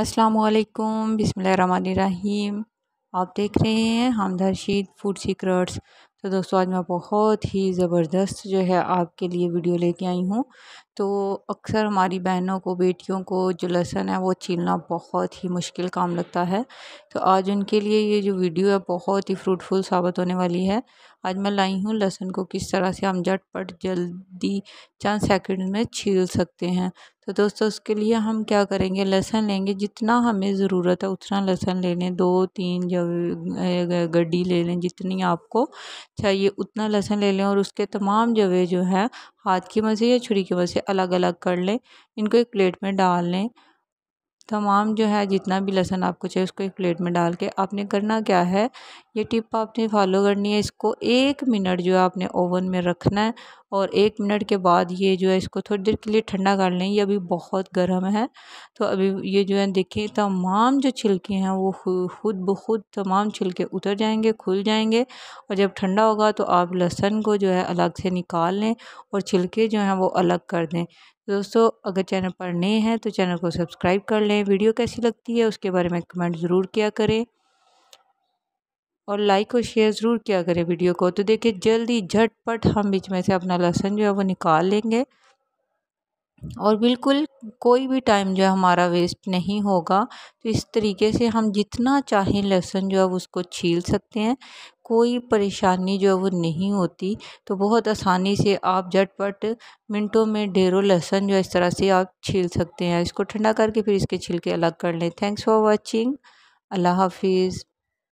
असलकुम बसमीम आप देख रहे हैं हमदर्शीद फूड सीक्रेट्स तो दोस्तों आज मैं बहुत ही ज़बरदस्त जो है आपके लिए वीडियो लेके आई हूँ तो अक्सर हमारी बहनों को बेटियों को जो लहसन है वो छीलना बहुत ही मुश्किल काम लगता है तो आज उनके लिए ये जो वीडियो है बहुत ही फ्रूटफुल साबित होने वाली है आज मैं लाई हूँ लहसन को किस तरह से हम झटपट जल्दी चंद सेकंड में छील सकते हैं तो दोस्तों उसके लिए हम क्या करेंगे लहसन लेंगे जितना हमें ज़रूरत है उतना लहसुन ले लें दो तीन जब गड्डी ले लें जितनी आपको चाहिए उतना लहसन ले लें और उसके तमाम जवे जो है हाथ की मज़े या छुरी की मज़े अलग अलग कर लें इनको एक प्लेट में डाल लें तमाम जो है जितना भी लहसन आपको चाहिए उसको एक प्लेट में डाल के आपने करना क्या है ये टिप आपने फॉलो करनी है इसको एक मिनट जो है आपने ओवन में रखना है और एक मिनट के बाद ये जो है इसको थोड़ी देर के लिए ठंडा कर लें ये अभी बहुत गर्म है तो अभी ये जो है देखिए तमाम जो छिलके हैं वो खुद ब खुद तमाम छिलके उतर जाएंगे खुल जाएंगे और जब ठंडा होगा तो आप लहसुन को जो है अलग से निकाल लें और छिलके जो हैं वो अलग कर दें दोस्तों अगर चैनल पर नए हैं तो चैनल को सब्सक्राइब कर लें वीडियो कैसी लगती है उसके बारे में कमेंट ज़रूर किया करें और लाइक और शेयर ज़रूर किया करें वीडियो को तो देखिए जल्दी झटपट हम बीच में से अपना लहसन जो है वो निकाल लेंगे और बिल्कुल कोई भी टाइम जो है हमारा वेस्ट नहीं होगा तो इस तरीके से हम जितना चाहें लहसुन जो है उसको छील सकते हैं कोई परेशानी जो है वो नहीं होती तो बहुत आसानी से आप झटपट मिनटों में ढेरों लहसुन जो इस तरह से आप छील सकते हैं इसको ठंडा करके फिर इसके छिलके अलग कर लें थैंक्स फॉर वॉचिंग अल्लाह हाफिज़